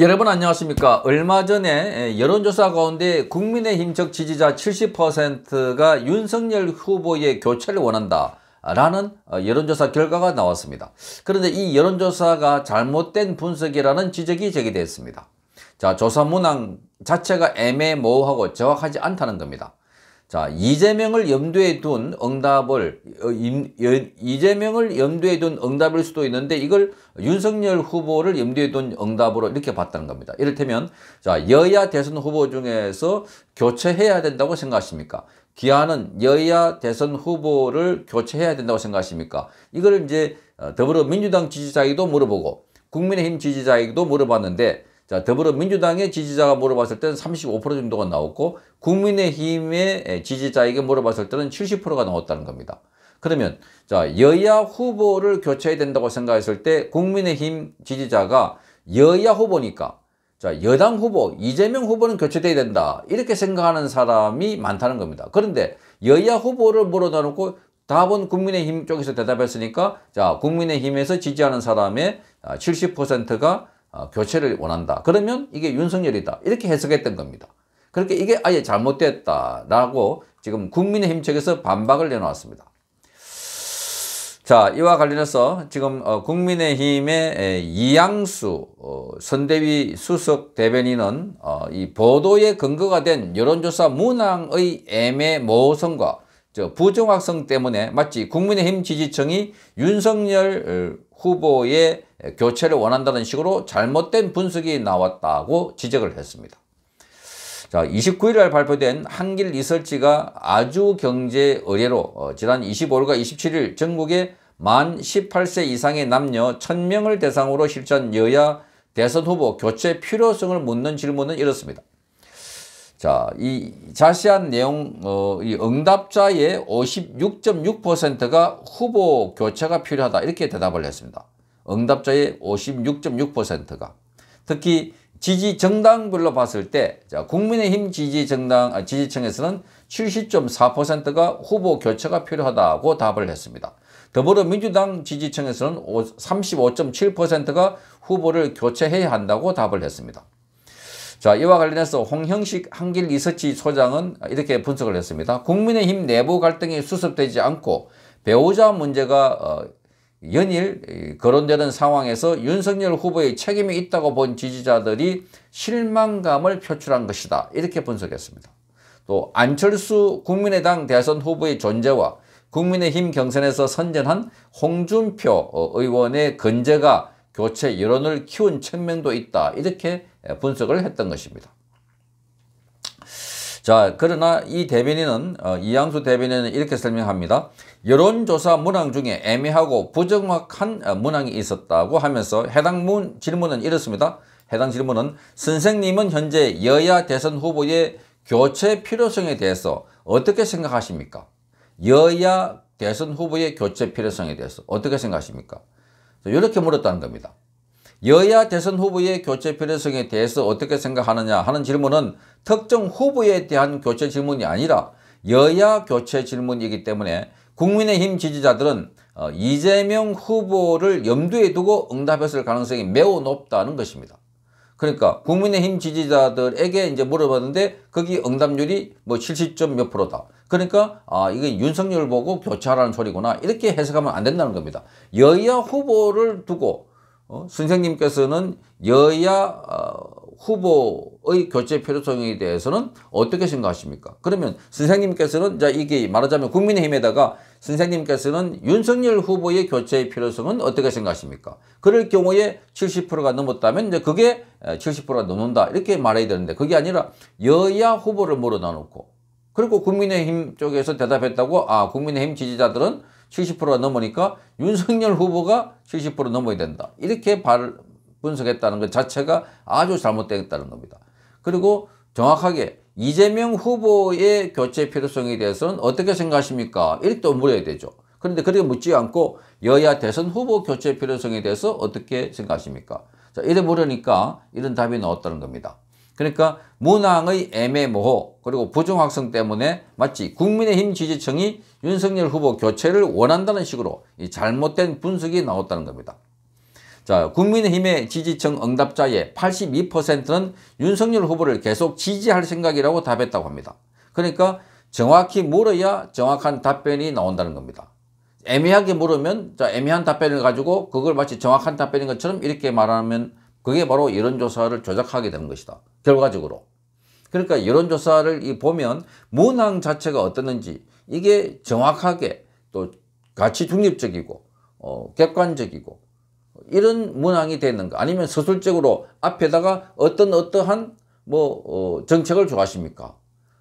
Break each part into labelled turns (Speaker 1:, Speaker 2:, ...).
Speaker 1: 여러분 안녕하십니까 얼마 전에 예, 여론조사 가운데 국민의힘 적 지지자 70%가 윤석열 후보의 교체를 원한다 라는 어, 여론조사 결과가 나왔습니다 그런데 이 여론조사가 잘못된 분석이라는 지적이 제기됐습니다 자 조사 문항 자체가 애매모호하고 정확하지 않다는 겁니다 자, 이재명을 염두에 둔 응답을, 어, 이재명을 염두에 둔 응답일 수도 있는데 이걸 윤석열 후보를 염두에 둔 응답으로 이렇게 봤다는 겁니다. 이를테면, 자, 여야 대선 후보 중에서 교체해야 된다고 생각하십니까? 기아는 여야 대선 후보를 교체해야 된다고 생각하십니까? 이걸 이제 어, 더불어민주당 지지자에게도 물어보고 국민의힘 지지자에게도 물어봤는데 자, 더불어민주당의 지지자가 물어봤을 때는 35% 정도가 나왔고 국민의힘의 지지자에게 물어봤을 때는 70%가 나왔다는 겁니다. 그러면 자 여야 후보를 교체해야 된다고 생각했을 때 국민의힘 지지자가 여야 후보니까 자 여당 후보 이재명 후보는 교체돼야 된다 이렇게 생각하는 사람이 많다는 겁니다. 그런데 여야 후보를 물어놓고 답은 국민의힘 쪽에서 대답했으니까 자 국민의힘에서 지지하는 사람의 70%가 아, 어, 교체를 원한다. 그러면 이게 윤석열이다. 이렇게 해석했던 겁니다. 그렇게 이게 아예 잘못됐다라고 지금 국민의힘 측에서 반박을 내놓았습니다. 자 이와 관련해서 지금 어, 국민의힘의 이양수 어, 선대위 수석 대변인은 이 보도에 근거가 된 여론조사 문항의 애매 모호성과 부정확성 때문에 마치 국민의힘 지지층이 윤석열 후보의 교체를 원한다는 식으로 잘못된 분석이 나왔다고 지적을 했습니다. 자, 29일 날 발표된 한길 리서치가 아주경제 의뢰로 어, 지난 25일과 27일 전국에만 18세 이상의 남녀 1000명을 대상으로 실천 여야 대선 후보 교체 필요성을 묻는 질문은 이렇습니다. 자, 이 자세한 내용, 어, 이 응답자의 56.6%가 후보 교체가 필요하다. 이렇게 대답을 했습니다. 응답자의 56.6%가. 특히 지지 정당별로 봤을 때, 자, 국민의힘 지지 정당, 아, 지지층에서는 70.4%가 후보 교체가 필요하다고 답을 했습니다. 더불어민주당 지지층에서는 35.7%가 후보를 교체해야 한다고 답을 했습니다. 자, 이와 관련해서 홍형식 한길 리서치 소장은 이렇게 분석을 했습니다. 국민의힘 내부 갈등이 수습되지 않고 배우자 문제가 어, 연일 거론되는 상황에서 윤석열 후보의 책임이 있다고 본 지지자들이 실망감을 표출한 것이다. 이렇게 분석했습니다. 또 안철수 국민의당 대선 후보의 존재와 국민의힘 경선에서 선전한 홍준표 어, 의원의 건재가 교체 여론을 키운 측면도 있다. 이렇게 예, 분석을 했던 것입니다. 자, 그러나 이 대변인은, 어, 이양수 대변인은 이렇게 설명합니다. 여론조사 문항 중에 애매하고 부정확한 어, 문항이 있었다고 하면서 해당 문, 질문은 이렇습니다. 해당 질문은 선생님은 현재 여야 대선 후보의 교체 필요성에 대해서 어떻게 생각하십니까? 여야 대선 후보의 교체 필요성에 대해서 어떻게 생각하십니까? 이렇게 물었다는 겁니다. 여야 대선 후보의 교체 필요성에 대해서 어떻게 생각하느냐 하는 질문은 특정 후보에 대한 교체 질문이 아니라 여야 교체 질문이기 때문에 국민의힘 지지자들은 어, 이재명 후보를 염두에 두고 응답했을 가능성이 매우 높다는 것입니다. 그러니까 국민의힘 지지자들에게 이제 물어봤는데 거기 응답률이 뭐 70점 몇 프로다. 그러니까 아 이게 윤석열 보고 교차하라는 소리구나 이렇게 해석하면 안 된다는 겁니다. 여야 후보를 두고 어? 선생님께서는 여야 어, 후보의 교체 필요성에 대해서는 어떻게 생각하십니까? 그러면 선생님께서는 자 이게 말하자면 국민의힘에다가 선생님께서는 윤석열 후보의 교체의 필요성은 어떻게 생각하십니까? 그럴 경우에 70%가 넘었다면 이제 그게 70%가 넘는다 이렇게 말해야 되는데 그게 아니라 여야 후보를 물어 나놓고 그리고 국민의힘 쪽에서 대답했다고 아 국민의힘 지지자들은 70%가 넘으니까 윤석열 후보가 70% 넘어야 된다. 이렇게 발, 분석했다는 것 자체가 아주 잘못되었다는 겁니다. 그리고 정확하게 이재명 후보의 교체 필요성에 대해서는 어떻게 생각하십니까? 이렇게 또 물어야 되죠. 그런데 그렇게 묻지 않고 여야 대선 후보 교체 필요성에 대해서 어떻게 생각하십니까? 자, 이래 물으니까 이런 답이 나왔다는 겁니다. 그러니까 문항의 애매모호 그리고 부정확성 때문에 마치 국민의힘 지지층이 윤석열 후보 교체를 원한다는 식으로 잘못된 분석이 나왔다는 겁니다. 자, 국민의힘의 지지층 응답자의 82%는 윤석열 후보를 계속 지지할 생각이라고 답했다고 합니다. 그러니까 정확히 물어야 정확한 답변이 나온다는 겁니다. 애매하게 물으면 자, 애매한 답변을 가지고 그걸 마치 정확한 답변인 것처럼 이렇게 말하면 그게 바로 여론조사를 조작하게 된 것이다. 결과적으로. 그러니까 여론조사를 보면 문항 자체가 어떻는지 이게 정확하게 또 가치 중립적이고 어, 객관적이고 이런 문항이 되는가 아니면 서술적으로 앞에다가 어떤 어떠한 뭐 어, 정책을 좋아하십니까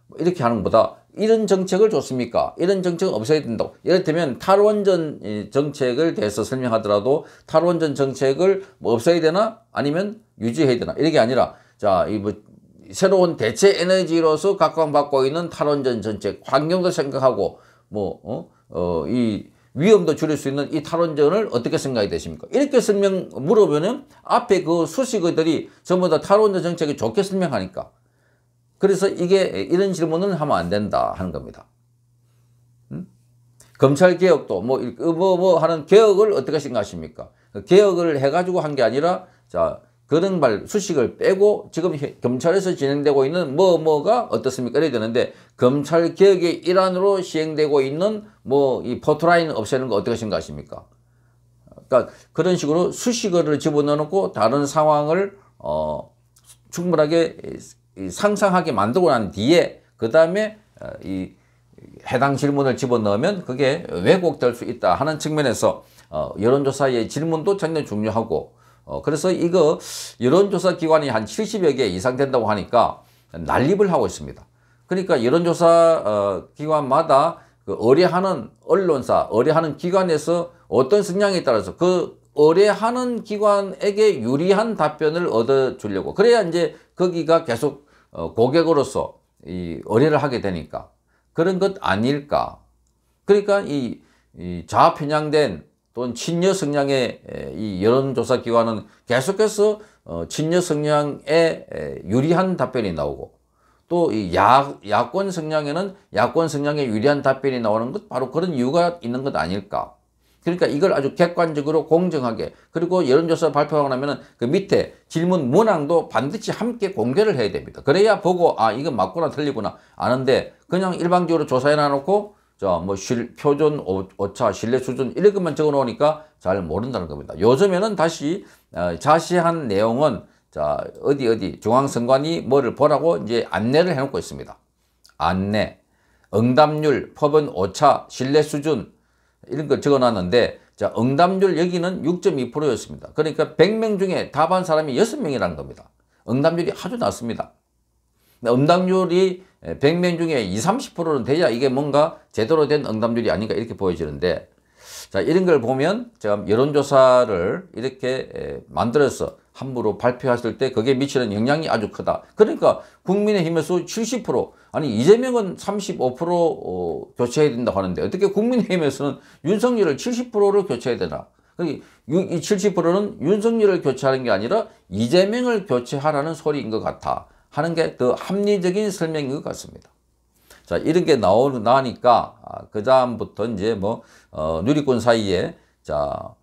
Speaker 1: 뭐 이렇게 하는 것보다 이런 정책을 줬습니까? 이런 정책은 없어야 된다고. 예를 들면 탈원전 정책을 대해서 설명하더라도 탈원전 정책을 뭐 없어야 되나? 아니면 유지해야 되나? 이게 런 아니라 자, 이 뭐 새로운 대체 에너지로서 각광받고 있는 탈원전 정책, 환경도 생각하고 뭐 어? 어, 이 위험도 줄일 수 있는 이 탈원전을 어떻게 생각이 되십니까? 이렇게 설명 물어보면 앞에 그 수식어들이 전부 다 탈원전 정책이 좋게 설명하니까 그래서 이게 이런 질문은 하면 안 된다 하는 겁니다. 음? 검찰 개혁도 뭐뭐뭐 뭐, 뭐, 뭐 하는 개혁을 어떻게 생각하십니까? 그 개혁을 해가지고 한 게 아니라 자 그런 말 수식을 빼고 지금 검찰에서 진행되고 있는 뭐 뭐가 어떻습니까? 이래야 되는데 검찰 개혁의 일환으로 시행되고 있는 뭐 이 포토라인 없애는 거 어떻게 생각하십니까? 그러니까 그런 식으로 수식어를 집어넣고 다른 상황을 어 충분하게 상상하게 만들고 난 뒤에 그 다음에 어, 이 해당 질문을 집어넣으면 그게 왜곡될 수 있다 하는 측면에서 어, 여론조사의 질문도 굉장히 중요하고 어, 그래서 이거 여론조사 기관이 한 70여 개 이상 된다고 하니까 난립을 하고 있습니다. 그러니까 여론조사 기관마다 그 의뢰하는 언론사, 의뢰하는 기관에서 어떤 성향에 따라서 그 의뢰하는 기관에게 유리한 답변을 얻어주려고 그래야 이제 거기가 계속 어, 고객으로서 이 의뢰를 하게 되니까 그런 것 아닐까. 그러니까 이, 좌편향된 또는 친여 성향의 이 여론조사 기관은 계속해서 어, 친여 성향에 유리한 답변이 나오고 또이 야권 성향에는 야권 성향에 유리한 답변이 나오는 것 바로 그런 이유가 있는 것 아닐까. 그러니까 이걸 아주 객관적으로 공정하게 그리고 여론조사 발표하고 나면은 그 밑에 질문 문항도 반드시 함께 공개를 해야 됩니다. 그래야 보고 아 이건 맞구나 틀리구나 아는데 그냥 일방적으로 조사해 놔놓고 자뭐 표준 오, 차 신뢰 수준 이런 것만 적어 놓으니까 잘 모른다는 겁니다. 요즘에는 다시 어, 자세한 내용은 자 어디 어디 중앙선관위 뭐를 보라고 이제 안내를 해놓고 있습니다. 안내, 응답률, 법본 오차, 신뢰 수준 이런 걸 적어놨는데 자 응답률 여기는 6.2%였습니다. 그러니까 100명 중에 답한 사람이 6명이라는 겁니다. 응답률이 아주 낮습니다. 응답률이 100명 예, 중에 20, 30%는 돼야 이게 뭔가 제대로 된 응답률이 아닌가 이렇게 보여지는데 자 이런 걸 보면 제가 여론조사를 이렇게 예, 만들어서 함부로 발표했을 때 그게 미치는 영향이 아주 크다. 그러니까 국민의힘에서 70% 아니 이재명은 35% 어, 교체해야 된다고 하는데 어떻게 국민의힘에서는 윤석열을 70%로 교체해야 되나 그러니까 이 70%는 윤석열을 교체하는 게 아니라 이재명을 교체하라는 소리인 것 같아 하는 게 더 합리적인 설명인 것 같습니다. 자 이런 게 나오, 나니까 아, 그 다음부터 이제 뭐 어, 누리꾼 사이에 자홍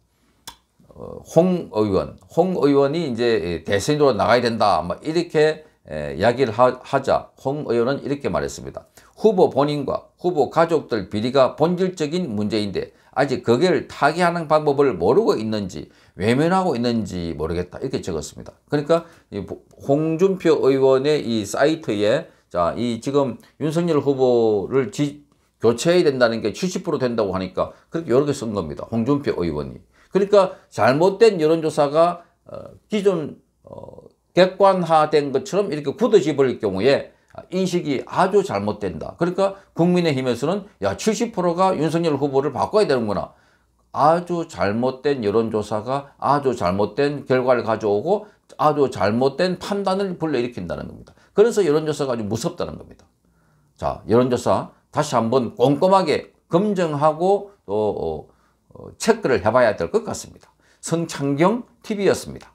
Speaker 1: 어, 의원, 홍 의원이 이제 예, 대선으로 나가야 된다. 뭐 이렇게 에, 예, 이야기를 하, 자홍 의원은 이렇게 말했습니다. 후보 본인과 후보 가족들 비리가 본질적인 문제인데 아직 거기를 타개하는 방법을 모르고 있는지 외면하고 있는지 모르겠다 이렇게 적었습니다. 그러니까 홍준표 의원의 이 사이트에 자이 지금 윤석열 후보를 지, 교체해야 된다는 게 70% 된다고 하니까 그렇게 여러 개쓴 겁니다. 홍준표 의원이. 그러니까 잘못된 여론조사가 어, 기존 어, 객관화된 것처럼 이렇게 굳어져 버릴 경우에 인식이 아주 잘못된다. 그러니까 국민의힘에서는 야 70%가 윤석열 후보를 바꿔야 되는구나. 아주 잘못된 여론조사가 아주 잘못된 결과를 가져오고 아주 잘못된 판단을 불러일으킨다는 겁니다. 그래서 여론조사가 아주 무섭다는 겁니다. 자 여론조사 다시 한번 꼼꼼하게 검증하고 또 어, 어, 체크를 해봐야 될 것 같습니다. 성창경 TV였습니다.